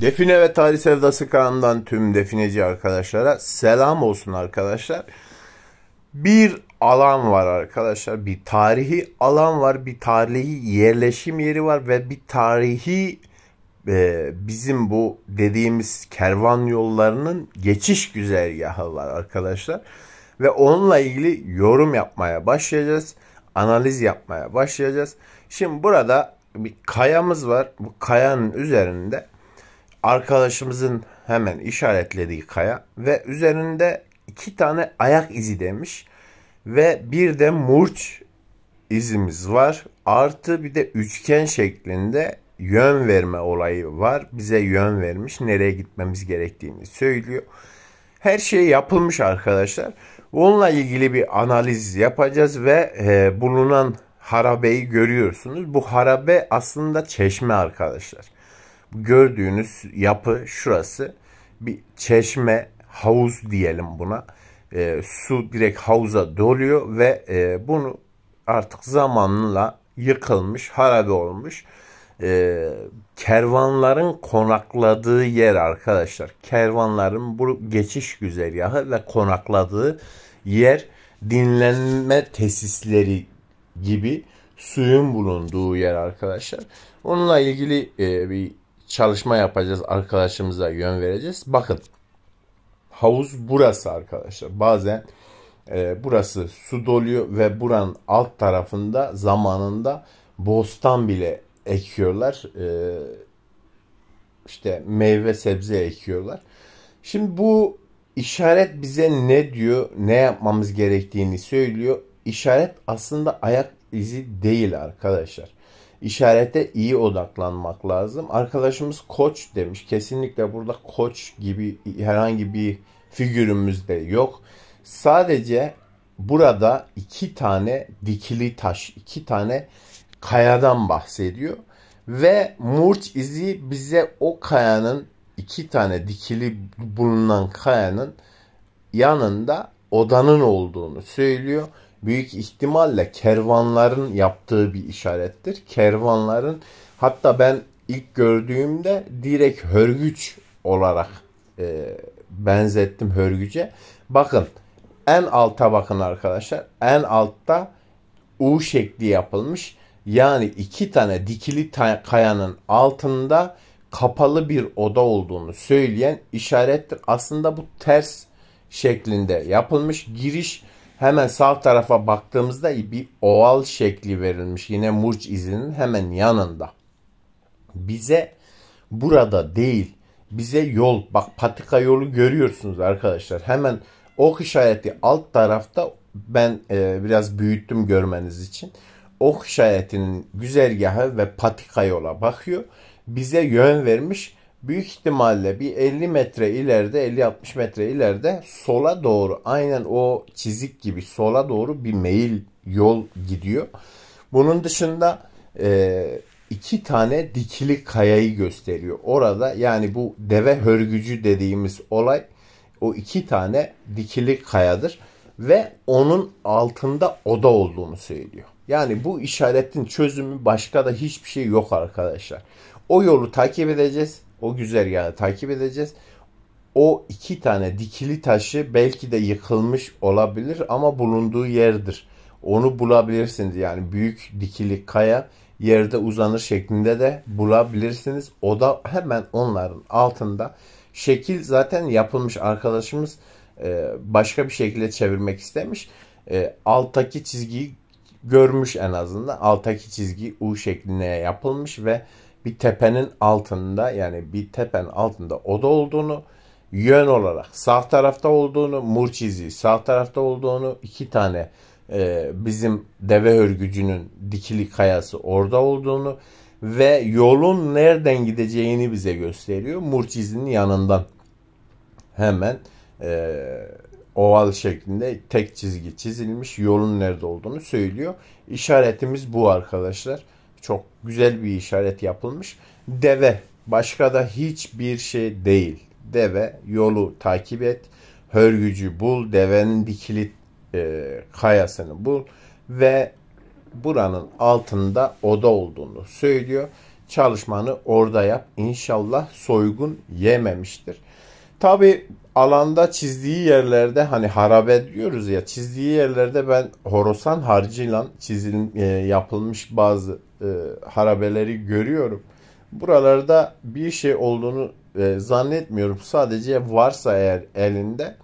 Define ve Tarih Sevdası kanalından tüm defineci arkadaşlara selam olsun arkadaşlar. Bir alan var arkadaşlar. Bir tarihi alan var. Bir tarihi yerleşim yeri var ve bir tarihi e, bizim bu dediğimiz kervan yollarının geçiş güzergahı var arkadaşlar. Ve onunla ilgili yorum yapmaya başlayacağız. Analiz yapmaya başlayacağız. Şimdi burada bir kayamız var. Bu kayanın üzerinde arkadaşımızın hemen işaretlediği kaya ve üzerinde iki tane ayak izi demiş ve bir de murç izimiz var. Artı bir de üçgen şeklinde yön verme olayı var. Bize yön vermiş. Nereye gitmemiz gerektiğini söylüyor. Her şey yapılmış arkadaşlar. Onunla ilgili bir analiz yapacağız ve e, bulunan harabeyi görüyorsunuz. Bu harabe aslında çeşme arkadaşlar. Gördüğünüz yapı şurası bir çeşme havuz diyelim buna. E, su direkt havuza doluyor ve e, bunu artık zamanla yıkılmış, harabe olmuş. E, kervanların konakladığı yer arkadaşlar. Kervanların bu geçiş güzergahı ve konakladığı yer dinlenme tesisleri gibi suyun bulunduğu yer arkadaşlar. Onunla ilgili e, bir çalışma yapacağız. Arkadaşımıza yön vereceğiz. Bakın havuz burası arkadaşlar. Bazen e, burası su doluyor ve buranın alt tarafında zamanında bostan bile ekiyorlar. E, işte meyve sebze ekiyorlar. Şimdi bu işaret bize ne diyor, ne yapmamız gerektiğini söylüyor. İşaret aslında ayak izi değil arkadaşlar işarete iyi odaklanmak lazım. Arkadaşımız koç demiş. Kesinlikle burada koç gibi herhangi bir figürümüz de yok. Sadece burada iki tane dikili taş, iki tane kayadan bahsediyor. Ve murç izi bize o kayanın iki tane dikili bulunan kayanın yanında odanın olduğunu söylüyor büyük ihtimalle kervanların yaptığı bir işarettir. Kervanların hatta ben ilk gördüğümde direkt hörgüç olarak e, benzettim hörgüce. Bakın en alta bakın arkadaşlar. En altta U şekli yapılmış. Yani iki tane dikili kayanın altında kapalı bir oda olduğunu söyleyen işarettir. Aslında bu ters şeklinde yapılmış giriş Hemen sağ tarafa baktığımızda bir oval şekli verilmiş. Yine murç izinin hemen yanında. Bize burada değil bize yol bak patika yolu görüyorsunuz arkadaşlar. Hemen ok işareti alt tarafta ben e, biraz büyüttüm görmeniz için. Ok işaretinin güzergahı ve patika yola bakıyor. Bize yön vermiş büyük ihtimalle bir 50 metre ileride 50-60 metre ileride sola doğru aynen o çizik gibi sola doğru bir meyil yol gidiyor. Bunun dışında e, iki tane dikili kayayı gösteriyor. Orada yani bu deve hörgücü dediğimiz olay o iki tane dikili kayadır ve onun altında oda olduğunu söylüyor. Yani bu işaretin çözümü başka da hiçbir şey yok arkadaşlar. O yolu takip edeceğiz. O güzergahı takip edeceğiz. O iki tane dikili taşı belki de yıkılmış olabilir ama bulunduğu yerdir. Onu bulabilirsiniz. Yani büyük dikili kaya yerde uzanır şeklinde de bulabilirsiniz. O da hemen onların altında. Şekil zaten yapılmış arkadaşımız e, başka bir şekilde çevirmek istemiş. E, alttaki çizgiyi görmüş en azından. Alttaki çizgi U şeklinde yapılmış ve bir tepenin altında yani bir tepenin altında oda olduğunu yön olarak sağ tarafta olduğunu murçizi sağ tarafta olduğunu iki tane e, bizim deve örgücünün dikili kayası orada olduğunu ve yolun nereden gideceğini bize gösteriyor. Murçizinin yanından hemen e, oval şeklinde tek çizgi çizilmiş yolun nerede olduğunu söylüyor. işaretimiz bu arkadaşlar. Çok güzel bir işaret yapılmış. Deve başka da hiçbir şey değil. Deve yolu takip et. Hörgücü bul. Devenin bir kilit e, kayasını bul. Ve buranın altında oda olduğunu söylüyor. Çalışmanı orada yap. İnşallah soygun yememiştir. Tabi alanda çizdiği yerlerde hani harabe diyoruz ya çizdiği yerlerde ben Horosan harcıyla çizil, e, yapılmış bazı e, harabeleri görüyorum. Buralarda bir şey olduğunu e, zannetmiyorum. Sadece varsa eğer elinde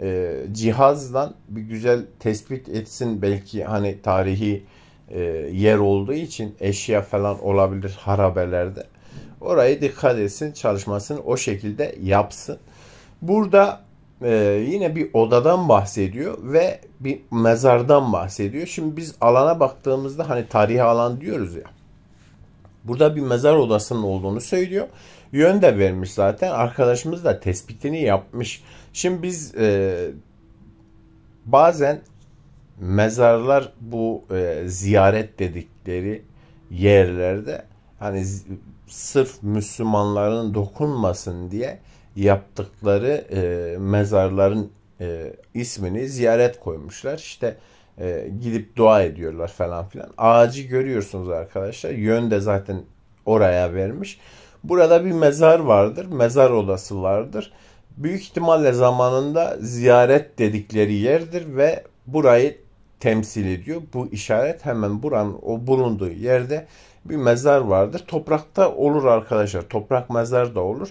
e, cihazdan bir güzel tespit etsin. Belki hani tarihi e, yer olduğu için eşya falan olabilir harabelerde. Orayı dikkat etsin, çalışmasını o şekilde yapsın. Burada e, yine bir odadan bahsediyor ve bir mezardan bahsediyor. Şimdi biz alana baktığımızda hani tarihi alan diyoruz ya. Burada bir mezar odasının olduğunu söylüyor. Yön de vermiş zaten. Arkadaşımız da tespitini yapmış. Şimdi biz e, bazen mezarlar bu e, ziyaret dedikleri yerlerde hani sırf Müslümanların dokunmasın diye yaptıkları e, mezarların e, ismini ziyaret koymuşlar. İşte e, gidip dua ediyorlar falan filan. Ağacı görüyorsunuz arkadaşlar. Yön de zaten oraya vermiş. Burada bir mezar vardır. Mezar odası vardır. Büyük ihtimalle zamanında ziyaret dedikleri yerdir ve burayı temsil ediyor. Bu işaret hemen buranın o bulunduğu yerde bir mezar vardır. Toprakta olur arkadaşlar. Toprak mezar da olur.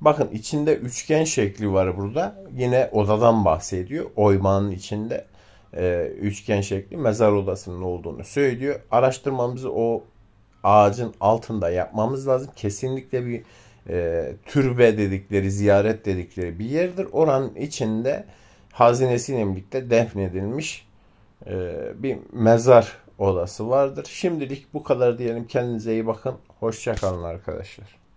Bakın içinde üçgen şekli var burada. Yine odadan bahsediyor. Oymanın içinde e, üçgen şekli mezar odasının olduğunu söylüyor. Araştırmamızı o ağacın altında yapmamız lazım. Kesinlikle bir e, türbe dedikleri, ziyaret dedikleri bir yerdir. Oranın içinde hazinesiyle birlikte defnedilmiş e, bir mezar odası vardır. Şimdilik bu kadar diyelim. Kendinize iyi bakın. Hoşçakalın arkadaşlar.